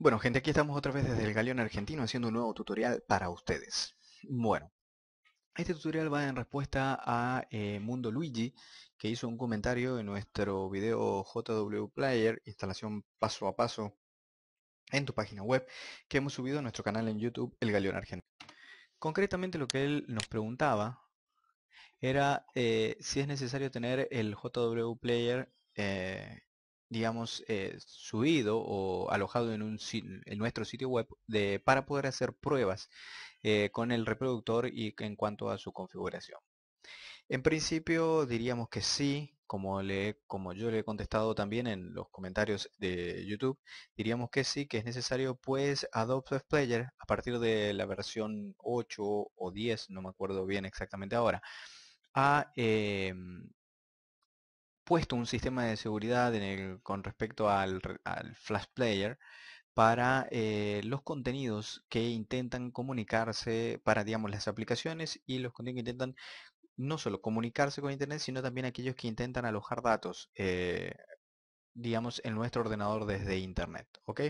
Bueno gente, aquí estamos otra vez desde el Galeón Argentino haciendo un nuevo tutorial para ustedes. Bueno, este tutorial va en respuesta a eh, Mundo Luigi, que hizo un comentario en nuestro video JW Player, instalación paso a paso en tu página web, que hemos subido a nuestro canal en YouTube, El Galeón Argentino. Concretamente lo que él nos preguntaba era eh, si es necesario tener el JW Player eh, digamos, eh, subido o alojado en, un, en nuestro sitio web de, para poder hacer pruebas eh, con el reproductor y en cuanto a su configuración. En principio diríamos que sí, como, le, como yo le he contestado también en los comentarios de YouTube, diríamos que sí, que es necesario pues Adobe Player a partir de la versión 8 o 10, no me acuerdo bien exactamente ahora, a em, puesto un sistema de seguridad con respecto al, Flash Player para eh, los contenidos que intentan comunicarse para, digamos, las aplicaciones y los contenidos que intentan no solo comunicarse con Internet, sino también aquellos que intentan alojar datos, eh, digamos, en nuestro ordenador desde Internet. ¿ok?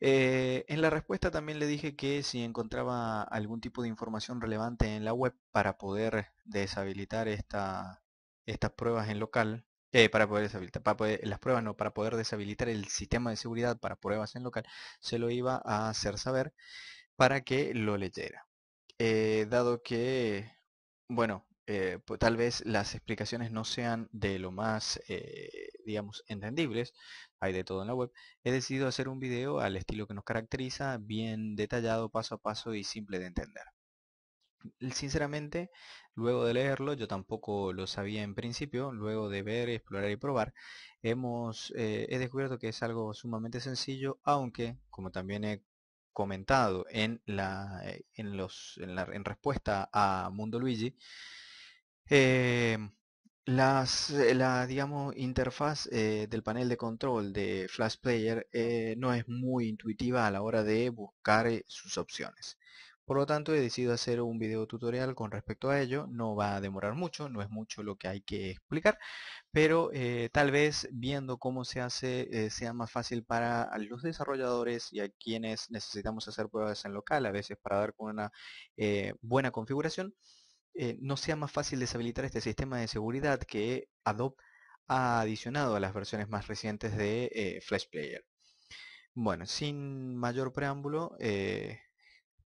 Eh, en la respuesta también le dije que si encontraba algún tipo de información relevante en la web para poder deshabilitar esta, estas pruebas en local, eh, para poder deshabilitar, para las pruebas no, para poder deshabilitar el sistema de seguridad para pruebas en local, se lo iba a hacer saber para que lo leyera. Eh, dado que, bueno, eh, pues tal vez las explicaciones no sean de lo más, digamos, entendibles, hay de todo en la web, he decidido hacer un video al estilo que nos caracteriza, bien detallado, paso a paso y simple de entender sinceramente, luego de leerlo, yo tampoco lo sabía en principio, luego de ver, explorar y probar, hemos, eh, he descubierto que es algo sumamente sencillo, aunque, como también he comentado en la eh, en los en, respuesta a Mundo Luigi eh, las la digamos interfaz del panel de control de Flash Player no es muy intuitiva a la hora de buscar sus opciones por lo tanto he decidido hacer un video tutorial con respecto a ello, no va a demorar mucho, no es mucho lo que hay que explicar, pero eh, tal vez viendo cómo se hace eh, sea más fácil para los desarrolladores y a quienes necesitamos hacer pruebas en local, a veces para dar con una eh, buena configuración, no sea más fácil deshabilitar este sistema de seguridad que Adobe ha adicionado a las versiones más recientes de Flash Player. Bueno, sin mayor preámbulo,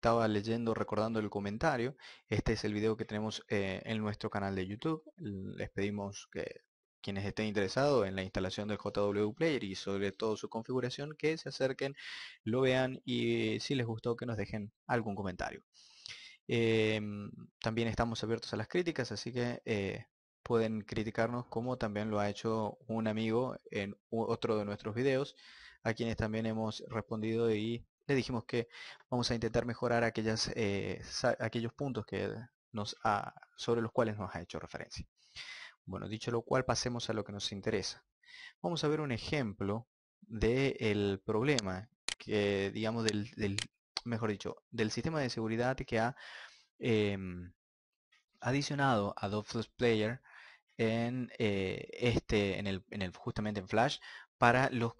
estaba leyendo, recordando el comentario, este es el video que tenemos eh, en nuestro canal de YouTube. Les pedimos que quienes estén interesados en la instalación del JW Player y sobre todo su configuración, que se acerquen, lo vean y si les gustó que nos dejen algún comentario. Em, también estamos abiertos a las críticas, así que eh, pueden criticarnos como también lo ha hecho un amigo en otro de nuestros videos, a quienes también hemos respondido y le dijimos que vamos a intentar mejorar eh, aquellos puntos que nos sobre los cuales nos ha hecho referencia. Bueno, dicho lo cual, pasemos a lo que nos interesa. Vamos a ver un ejemplo del problema, que, digamos, del, mejor dicho, del sistema de seguridad que ha em, adicionado a Flash Player en, eh, este, en el, en el, justamente en Flash para los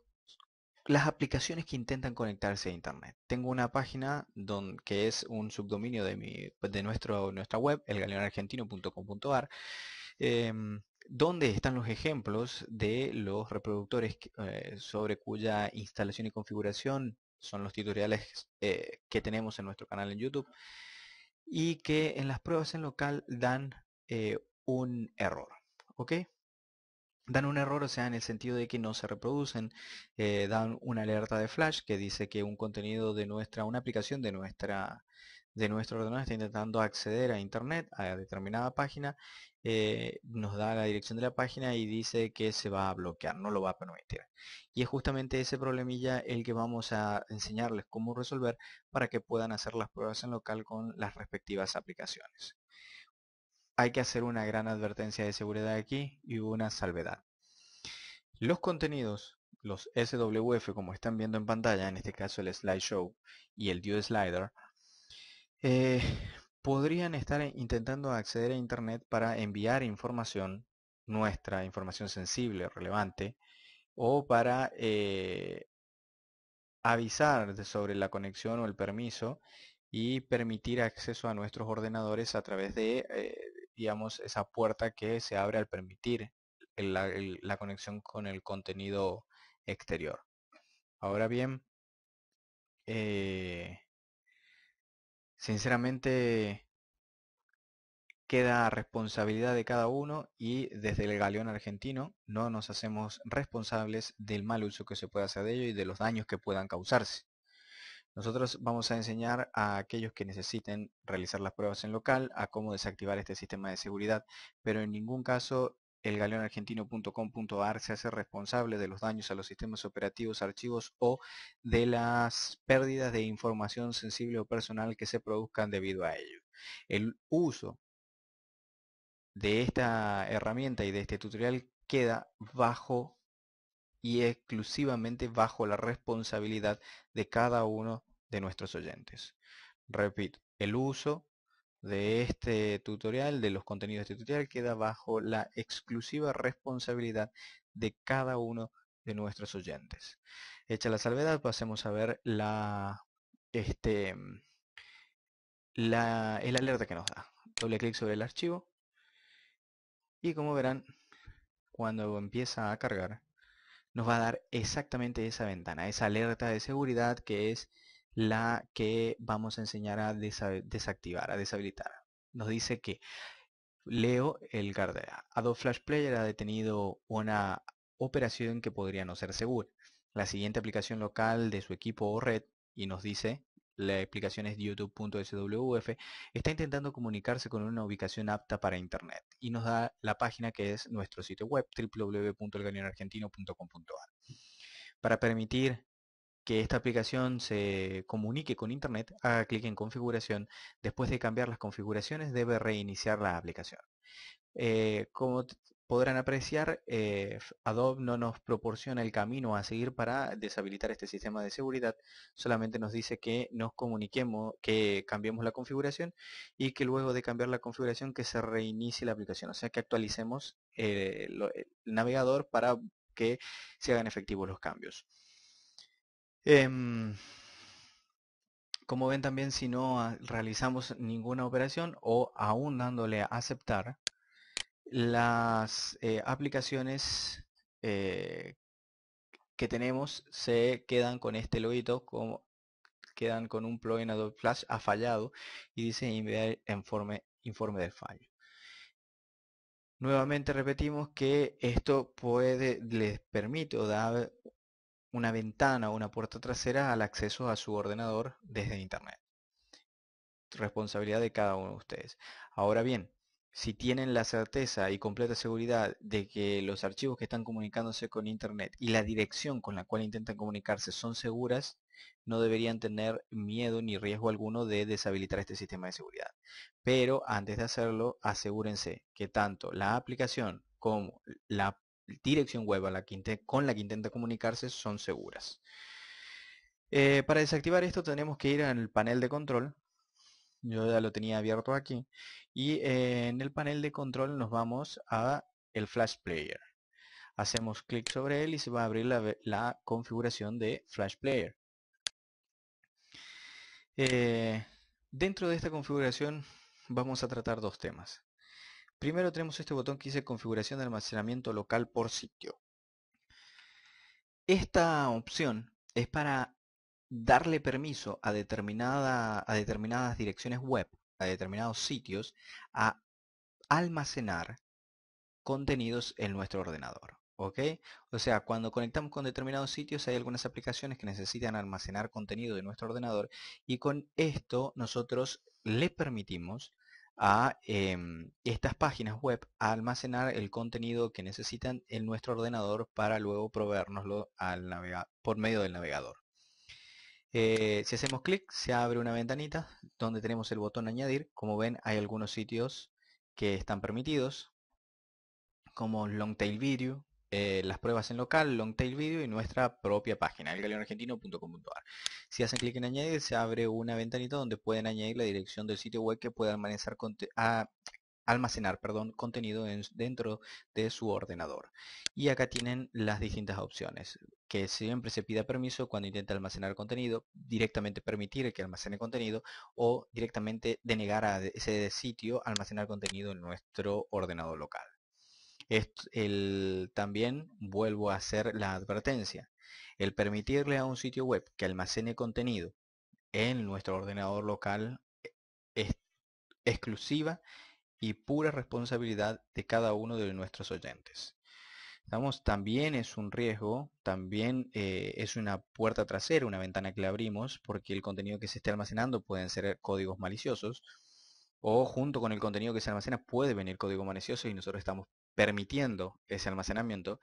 las aplicaciones que intentan conectarse a internet. Tengo una página que es un subdominio de, pues, nuestro, nuestra web, elgaleonargentino.com.ar, em, donde están los ejemplos de los reproductores eh, sobre cuya instalación y configuración son los tutoriales eh, que tenemos en nuestro canal en YouTube y que en las pruebas en local dan eh, un error. ¿Ok? dan un error, o sea, en el sentido de que no se reproducen, eh, dan una alerta de flash que dice que un contenido de nuestra, una aplicación de nuestra de nuestro ordenador está intentando acceder a internet, a determinada página, eh, nos da la dirección de la página y dice que se va a bloquear, no lo va a permitir. Y es justamente ese problemilla el que vamos a enseñarles cómo resolver para que puedan hacer las pruebas en local con las respectivas aplicaciones hay que hacer una gran advertencia de seguridad aquí y una salvedad. Los contenidos, los SWF como están viendo en pantalla, en este caso el slideshow y el Due slider, eh, podrían estar intentando acceder a internet para enviar información nuestra, información sensible, relevante, o para eh, avisar sobre la conexión o el permiso y permitir acceso a nuestros ordenadores a través de eh, digamos, esa puerta que se abre al permitir la, conexión con el contenido exterior. Ahora bien, eh, sinceramente queda responsabilidad de cada uno y desde el galeón argentino no nos hacemos responsables del mal uso que se puede hacer de ello y de los daños que puedan causarse. Nosotros vamos a enseñar a aquellos que necesiten realizar las pruebas en local a cómo desactivar este sistema de seguridad, pero en ningún caso el galeonargentino.com.ar se hace responsable de los daños a los sistemas operativos, archivos o de las pérdidas de información sensible o personal que se produzcan debido a ello. El uso de esta herramienta y de este tutorial queda bajo y exclusivamente bajo la responsabilidad de cada uno de nuestros oyentes. Repito, el uso de este tutorial, de los contenidos de este tutorial, queda bajo la exclusiva responsabilidad de cada uno de nuestros oyentes. Hecha la salvedad, pasemos a ver la, este, mm, la, alerta que nos da. Doble clic sobre el archivo y como verán, cuando empieza a cargar, nos va a dar exactamente esa ventana, esa alerta de seguridad que es la que vamos a enseñar a desactivar, a deshabilitar. Nos dice que leo el Gardea. Adobe Flash Player ha detenido una operación que podría no ser segura. La siguiente aplicación local de su equipo o red y nos dice la explicación es youtube.swf, está intentando comunicarse con una ubicación apta para Internet y nos da la página que es nuestro sitio web www.elgañonargentino.com.ar. Para permitir que esta aplicación se comunique con Internet, haga clic en configuración. Después de cambiar las configuraciones, debe reiniciar la aplicación. Eh, como podrán apreciar, eh, Adobe no nos proporciona el camino a seguir para deshabilitar este sistema de seguridad, solamente nos dice que nos comuniquemos, que cambiemos la configuración y que luego de cambiar la configuración que se reinicie la aplicación, o sea que actualicemos eh, el navegador para que se hagan efectivos los cambios. Em, como ven también, si no ah, realizamos ninguna operación o aún dándole a aceptar, las eh, aplicaciones eh, que tenemos se quedan con este logito como, quedan con un plugin Adobe Flash ha fallado y dice enviar informe, informe del fallo. Nuevamente repetimos que esto puede, les permite o da una ventana o una puerta trasera al acceso a su ordenador desde internet. Responsabilidad de cada uno de ustedes. Ahora bien, si tienen la certeza y completa seguridad de que los archivos que están comunicándose con Internet y la dirección con la cual intentan comunicarse son seguras, no deberían tener miedo ni riesgo alguno de deshabilitar este sistema de seguridad. Pero antes de hacerlo, asegúrense que tanto la aplicación como la dirección web la con la que intenta comunicarse son seguras. Eh, para desactivar esto tenemos que ir al panel de control yo ya lo tenía abierto aquí y eh, en el panel de control nos vamos a el Flash Player hacemos clic sobre él y se va a abrir la, configuración de Flash Player eh, dentro de esta configuración vamos a tratar dos temas primero tenemos este botón que dice configuración de almacenamiento local por sitio esta opción es para darle permiso a, determinada, a determinadas direcciones web, a determinados sitios, a almacenar contenidos en nuestro ordenador. O sea, cuando conectamos con determinados sitios hay algunas aplicaciones que necesitan almacenar contenido de nuestro ordenador y con esto nosotros le permitimos a em, estas páginas web almacenar el contenido que necesitan en nuestro ordenador para luego proveérnoslo al por medio del navegador. Eh, si hacemos clic, se abre una ventanita donde tenemos el botón añadir. Como ven, hay algunos sitios que están permitidos, como Longtail Video, eh, las pruebas en local, Longtail Video y nuestra propia página, elgaleonargentino.com.ar. Si hacen clic en añadir, se abre una ventanita donde pueden añadir la dirección del sitio web que puedan manejar con. Ah, almacenar perdón, contenido dentro de su ordenador. Y acá tienen las distintas opciones. Que siempre se pida permiso cuando intenta almacenar contenido, directamente permitir que almacene contenido o directamente denegar a ese sitio almacenar contenido en nuestro ordenador local. también vuelvo a hacer la advertencia. El permitirle a un sitio web que almacene contenido en nuestro ordenador local e, es exclusiva y pura responsabilidad de cada uno de nuestros oyentes. Estamos, también es un riesgo, también eh, es una puerta trasera, una ventana que le abrimos, porque el contenido que se esté almacenando pueden ser códigos maliciosos, o junto con el contenido que se almacena puede venir código malicioso y nosotros estamos permitiendo ese almacenamiento.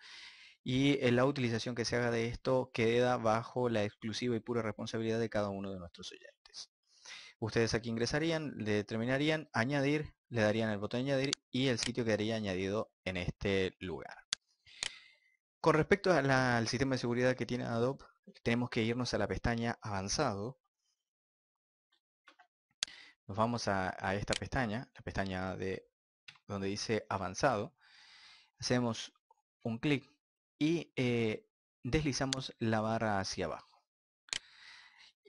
Y la utilización que se haga de esto queda bajo la exclusiva y pura responsabilidad de cada uno de nuestros oyentes. Ustedes aquí ingresarían, le determinarían añadir le darían el botón añadir y el sitio quedaría añadido en este lugar. Con respecto al sistema de seguridad que tiene Adobe, tenemos que irnos a la pestaña avanzado. Nos vamos a, esta pestaña, la pestaña de donde dice avanzado. Hacemos un clic y eh, deslizamos la barra hacia abajo.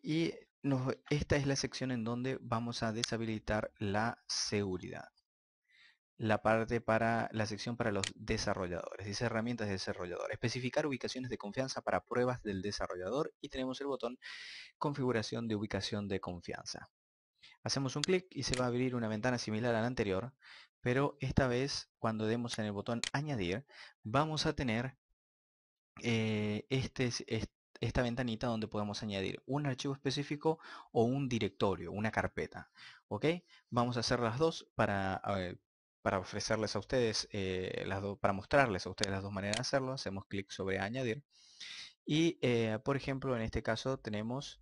Y esta es la sección en donde vamos a deshabilitar la seguridad. La parte para la sección para los desarrolladores, dice herramientas de desarrollador, especificar ubicaciones de confianza para pruebas del desarrollador y tenemos el botón configuración de ubicación de confianza. Hacemos un clic y se va a abrir una ventana similar a la anterior, pero esta vez cuando demos en el botón añadir vamos a tener eh, este, este esta ventanita donde podemos añadir un archivo específico o un directorio, una carpeta. ¿Ok? Vamos a hacer las dos para, eh, para ofrecerles a ustedes, eh, las dos, para mostrarles a ustedes las dos maneras de hacerlo. Hacemos clic sobre añadir. Y, eh, por ejemplo, en este caso tenemos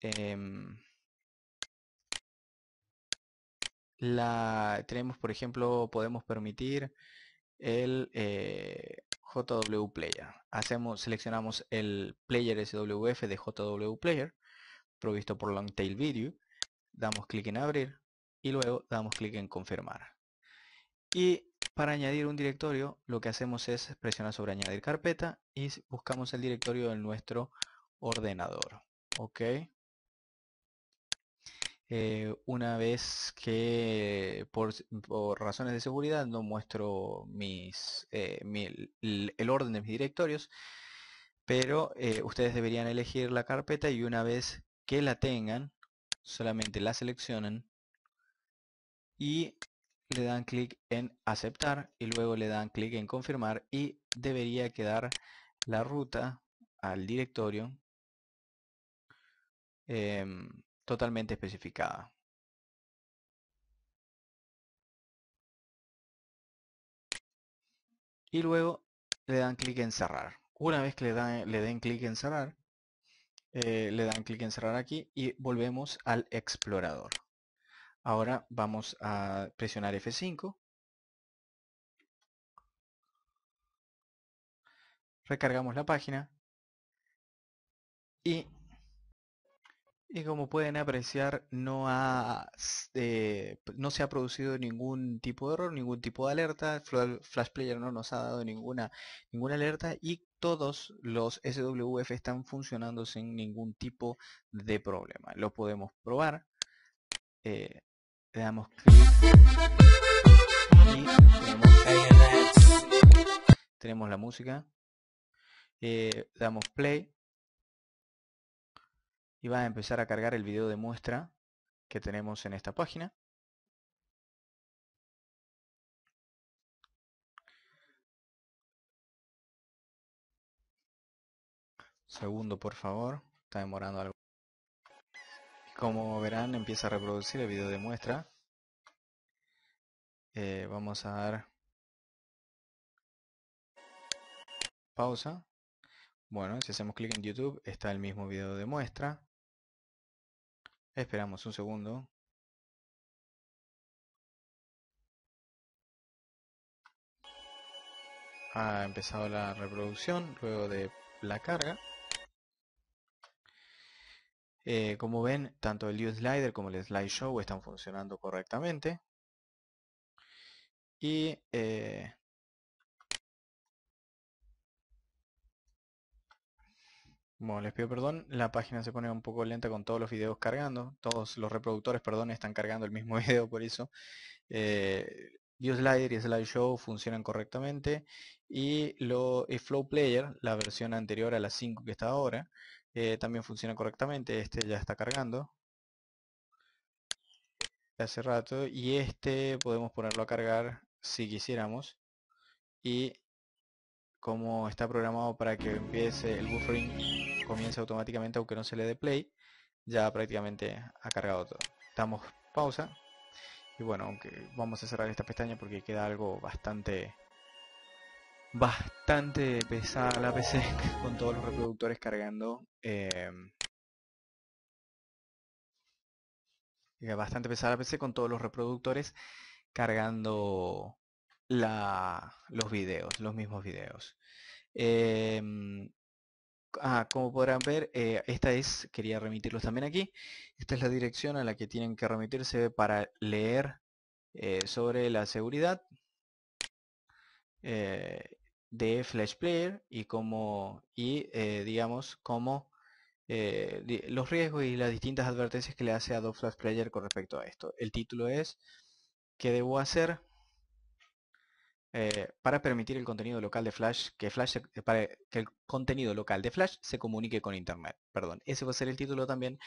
em, la tenemos por ejemplo podemos permitir el JW Player. Hacemos, seleccionamos el player SWF de JW Player, provisto por Longtail Video. Damos clic en abrir y luego damos clic en confirmar. Y para añadir un directorio, lo que hacemos es presionar sobre añadir carpeta y buscamos el directorio de nuestro ordenador. Ok. Eh, una vez que por, razones de seguridad no muestro mis, eh, el, orden de mis directorios, pero eh, ustedes deberían elegir la carpeta y una vez que la tengan, solamente la seleccionan y le dan clic en aceptar y luego le dan clic en confirmar y debería quedar la ruta al directorio em, totalmente especificada. Y luego le dan clic en cerrar. Una vez que le, dan, le den clic en cerrar, eh, le dan clic en cerrar aquí y volvemos al explorador. Ahora vamos a presionar F5. Recargamos la página y y como pueden apreciar, no, ha, eh, no se ha producido ningún tipo de error, ningún tipo de alerta. Flash Player no nos ha dado ninguna, ninguna alerta y todos los SWF están funcionando sin ningún tipo de problema. Lo podemos probar. Eh, le damos clic tenemos, la música. Eh, damos play y va a empezar a cargar el video de muestra que tenemos en esta página. Segundo, por favor. Está demorando algo. Como verán, empieza a reproducir el video de muestra. Eh, vamos a dar pausa. Bueno, si hacemos clic en YouTube, está el mismo video de muestra. Esperamos un segundo. Ha empezado la reproducción luego de la carga. Eh, como ven, tanto el U-Slider como el slideshow están funcionando correctamente. Y eh, Bueno, les pido perdón, la página se pone un poco lenta con todos los videos cargando, todos los reproductores, perdón, están cargando el mismo video por eso. Eh, Slider y Slideshow funcionan correctamente y lo, Flow Player, la versión anterior a la 5 que está ahora, eh, también funciona correctamente, este ya está cargando hace rato y este podemos ponerlo a cargar si quisiéramos y como está programado para que empiece el buffering comienza automáticamente aunque no se le dé play, ya prácticamente ha cargado todo. Damos pausa y bueno, aunque vamos a cerrar esta pestaña porque queda algo bastante bastante pesada la PC con todos los reproductores cargando. Em, bastante pesada la PC con todos los reproductores cargando la, los vídeos los mismos vídeos em, Ah, como podrán ver, eh, esta es, quería remitirlos también aquí, esta es la dirección a la que tienen que remitirse para leer eh, sobre la seguridad eh, de Flash Player y, como, y digamos, los riesgos y las distintas advertencias que le hace Adobe Flash Player con respecto a esto. El título es ¿Qué debo hacer eh, para permitir el contenido local de Flash, que Flash para que el contenido local de Flash se comunique con Internet. Perdón, ese va a ser el título también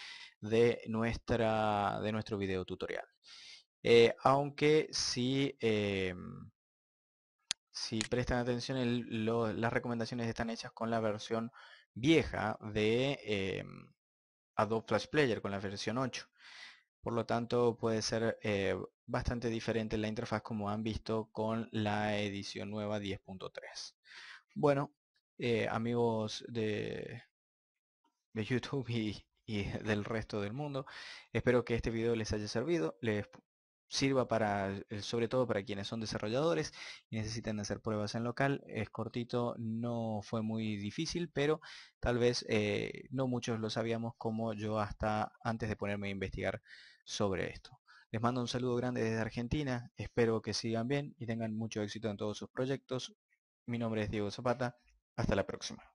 de, nuestra, de nuestro video tutorial. Eh, aunque si, eh, si prestan atención, las recomendaciones están hechas con la versión vieja de Adobe Flash Player, con la versión 8. Por lo tanto, puede ser eh, bastante diferente la interfaz como han visto con la edición nueva 10.3. Bueno, eh, amigos de, YouTube y, del resto del mundo, espero que este video les haya servido, les sirva para, eh, sobre todo para quienes son desarrolladores y necesitan hacer pruebas en local. Es cortito, no fue muy difícil, pero tal vez no muchos lo sabíamos como yo hasta antes de ponerme a investigar sobre esto. Les mando un saludo grande desde Argentina, espero que sigan bien y tengan mucho éxito en todos sus proyectos. Mi nombre es Diego Zapata, hasta la próxima.